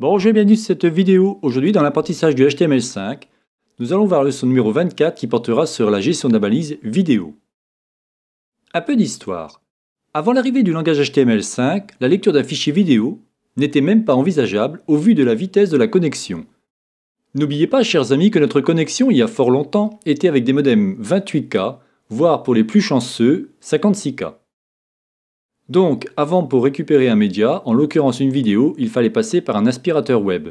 Bonjour et bienvenue sur cette vidéo. Aujourd'hui, dans l'apprentissage du HTML5, nous allons voir le leçon numéro 24 qui portera sur la gestion de la balise vidéo. Un peu d'histoire. Avant l'arrivée du langage HTML5, la lecture d'un fichier vidéo n'était même pas envisageable au vu de la vitesse de la connexion. N'oubliez pas, chers amis, que notre connexion, il y a fort longtemps, était avec des modems 28K, voire pour les plus chanceux, 56K. Donc, avant pour récupérer un média, en l'occurrence une vidéo, il fallait passer par un aspirateur web,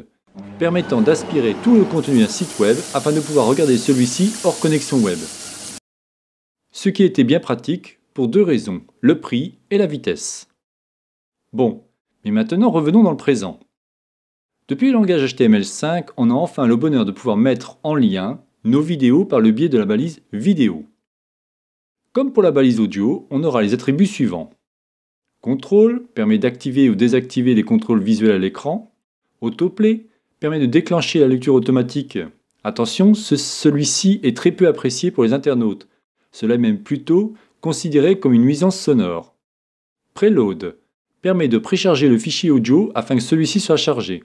permettant d'aspirer tout le contenu d'un site web afin de pouvoir regarder celui-ci hors connexion web. Ce qui était bien pratique pour deux raisons, le prix et la vitesse. Bon, mais maintenant revenons dans le présent. Depuis le langage HTML5, on a enfin le bonheur de pouvoir mettre en lien nos vidéos par le biais de la balise vidéo. Comme pour la balise audio, on aura les attributs suivants. Contrôle permet d'activer ou désactiver les contrôles visuels à l'écran. Autoplay permet de déclencher la lecture automatique. Attention, celui-ci est très peu apprécié pour les internautes. Cela est même plutôt considéré comme une nuisance sonore. Preload permet de précharger le fichier audio afin que celui-ci soit chargé.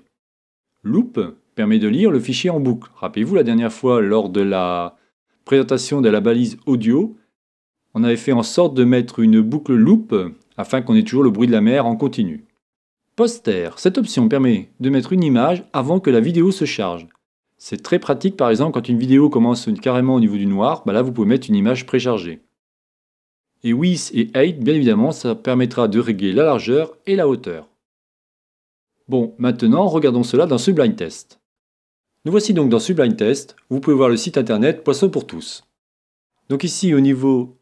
Loop permet de lire le fichier en boucle. Rappelez-vous la dernière fois lors de la présentation de la balise audio, on avait fait en sorte de mettre une boucle loop afin qu'on ait toujours le bruit de la mer en continu. Poster. Cette option permet de mettre une image avant que la vidéo se charge. C'est très pratique par exemple quand une vidéo commence carrément au niveau du noir, bah là vous pouvez mettre une image préchargée. Et width et height, bien évidemment, ça permettra de régler la largeur et la hauteur. Bon, maintenant regardons cela dans Sublime Test. Nous voici donc dans Sublime Test, vous pouvez voir le site internet Poisson pour tous. Donc ici au niveau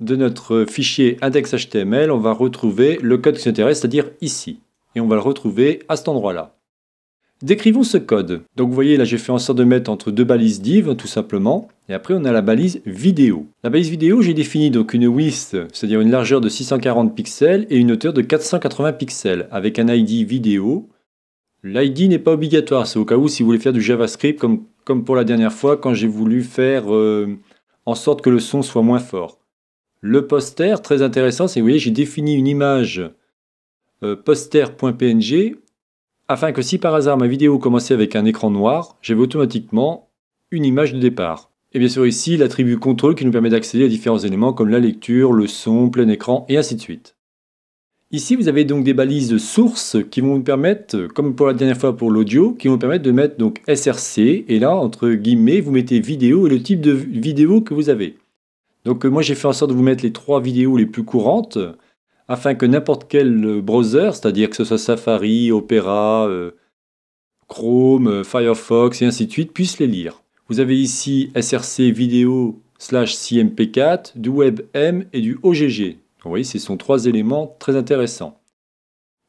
de notre fichier index.html, on va retrouver le code qui s'intéresse, c'est-à-dire ici. Et on va le retrouver à cet endroit-là. Décrivons ce code. Donc vous voyez là j'ai fait en sorte de mettre entre deux balises div tout simplement et après on a la balise vidéo. La balise vidéo j'ai défini donc une width c'est-à-dire une largeur de 640 pixels et une hauteur de 480 pixels avec un id vidéo. L'id n'est pas obligatoire c'est au cas où si vous voulez faire du javascript comme, pour la dernière fois quand j'ai voulu faire euh, en sorte que le son soit moins fort. Le poster, très intéressant, c'est, vous voyez, j'ai défini une image euh, poster.png afin que si par hasard ma vidéo commençait avec un écran noir, j'avais automatiquement une image de départ. Et bien sûr ici, l'attribut contrôle qui nous permet d'accéder à différents éléments comme la lecture, le son, plein écran et ainsi de suite. Ici, vous avez donc des balises de sources qui vont vous permettre, comme pour la dernière fois pour l'audio, qui vont vous permettre de mettre donc SRC, et là, entre guillemets, vous mettez vidéo et le type de vidéo que vous avez. Donc euh, moi j'ai fait en sorte de vous mettre les trois vidéos les plus courantes euh, afin que n'importe quel euh, browser, c'est-à-dire que ce soit Safari, Opera, Chrome, Firefox et ainsi de suite, puisse les lire. Vous avez ici src vidéo slash cmp4, du webm et du OGG. Vous voyez, ce sont trois éléments très intéressants.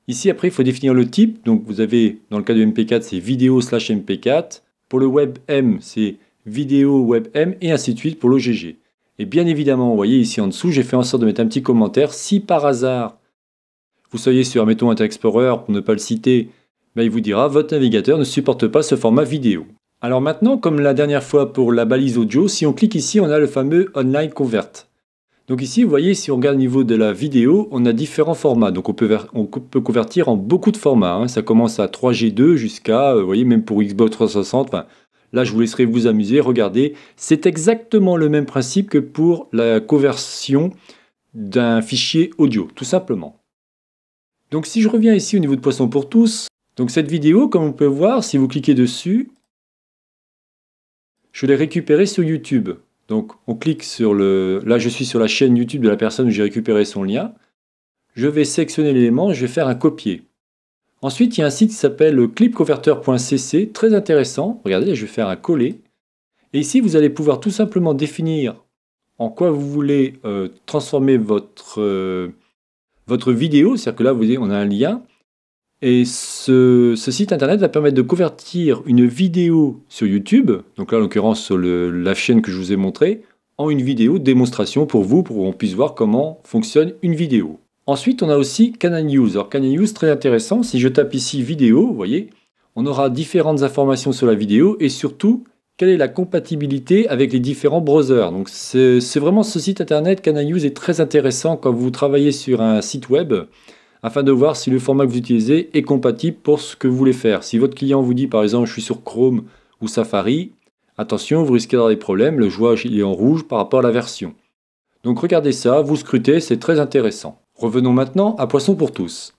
Ici, après, il faut définir le type. Donc, vous avez, dans le cas du MP4, c'est vidéo slash MP4. Pour le WebM, c'est vidéo WebM et ainsi de suite pour l'OGG. Et bien évidemment, vous voyez ici en dessous, j'ai fait en sorte de mettre un petit commentaire. Si par hasard, vous soyez sur, mettons, Internet Explorer, pour ne pas le citer, ben, il vous dira votre navigateur ne supporte pas ce format vidéo. Alors maintenant, comme la dernière fois pour la balise audio, si on clique ici, on a le fameux Online Convert. Donc ici, vous voyez, si on regarde au niveau de la vidéo, on a différents formats. Donc on peut, convertir en beaucoup de formats. Hein. Ça commence à 3G2 jusqu'à, euh, vous voyez, même pour Xbox 360, enfin, Là, je vous laisserai vous amuser, regardez. C'est exactement le même principe que pour la conversion d'un fichier audio, tout simplement. Donc si je reviens ici au niveau de Poisson pour tous, donc cette vidéo, comme on peut voir, si vous cliquez dessus, je l'ai récupérée sur YouTube. Donc on clique sur le... Là, je suis sur la chaîne YouTube de la personne où j'ai récupéré son lien. Je vais sélectionner l'élément, je vais faire un copier. Ensuite, il y a un site qui s'appelle clipconverter.cc, très intéressant. Regardez, je vais faire un coller. Et ici, vous allez pouvoir tout simplement définir en quoi vous voulez euh, transformer votre, euh, votre vidéo. C'est-à-dire que là, vous on a un lien. Et ce, site internet va permettre de convertir une vidéo sur YouTube, donc là en l'occurrence sur la chaîne que je vous ai montrée, en une vidéo démonstration pour vous, pour qu'on puisse voir comment fonctionne une vidéo. Ensuite, on a aussi Canon News. Alors Canon News, très intéressant. Si je tape ici vidéo, vous voyez, on aura différentes informations sur la vidéo et surtout quelle est la compatibilité avec les différents browsers. Donc c'est vraiment ce site internet Canon News est très intéressant quand vous travaillez sur un site web afin de voir si le format que vous utilisez est compatible pour ce que vous voulez faire. Si votre client vous dit par exemple je suis sur Chrome ou Safari, attention, vous risquez d'avoir des problèmes, le jouage est en rouge par rapport à la version. Donc regardez ça, vous scrutez, c'est très intéressant. Revenons maintenant à Poisson pour tous.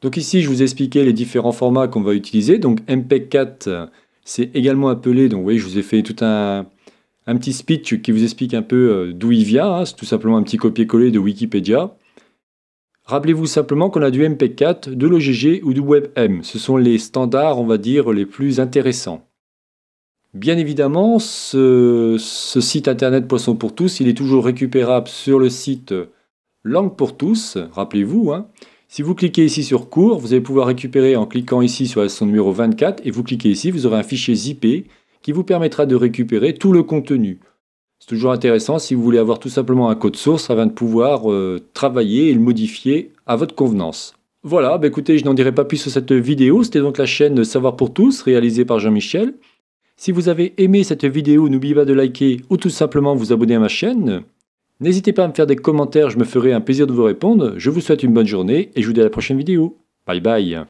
Donc ici, je vous ai expliqué les différents formats qu'on va utiliser. Donc MPEG 4, c'est également appelé, donc vous voyez, je vous ai fait tout un, petit speech qui vous explique un peu euh, d'où il vient. Hein. C'est tout simplement un petit copier-coller de Wikipédia. Rappelez-vous simplement qu'on a du MP4, de l'OGG ou du WebM. Ce sont les standards, on va dire, les plus intéressants. Bien évidemment, ce, ce site internet Poisson pour tous, il est toujours récupérable sur le site Langue pour tous, rappelez-vous. Hein. Si vous cliquez ici sur cours, vous allez pouvoir récupérer en cliquant ici sur son numéro 24 et vous cliquez ici, vous aurez un fichier zippé qui vous permettra de récupérer tout le contenu. C'est toujours intéressant si vous voulez avoir tout simplement un code source afin de pouvoir euh, travailler et le modifier à votre convenance. Voilà, bah écoutez, je n'en dirai pas plus sur cette vidéo. C'était donc la chaîne Savoir pour tous, réalisée par Jean-Michel. Si vous avez aimé cette vidéo, n'oubliez pas de liker ou tout simplement vous abonner à ma chaîne. N'hésitez pas à me faire des commentaires, je me ferai un plaisir de vous répondre. Je vous souhaite une bonne journée et je vous dis à la prochaine vidéo. Bye bye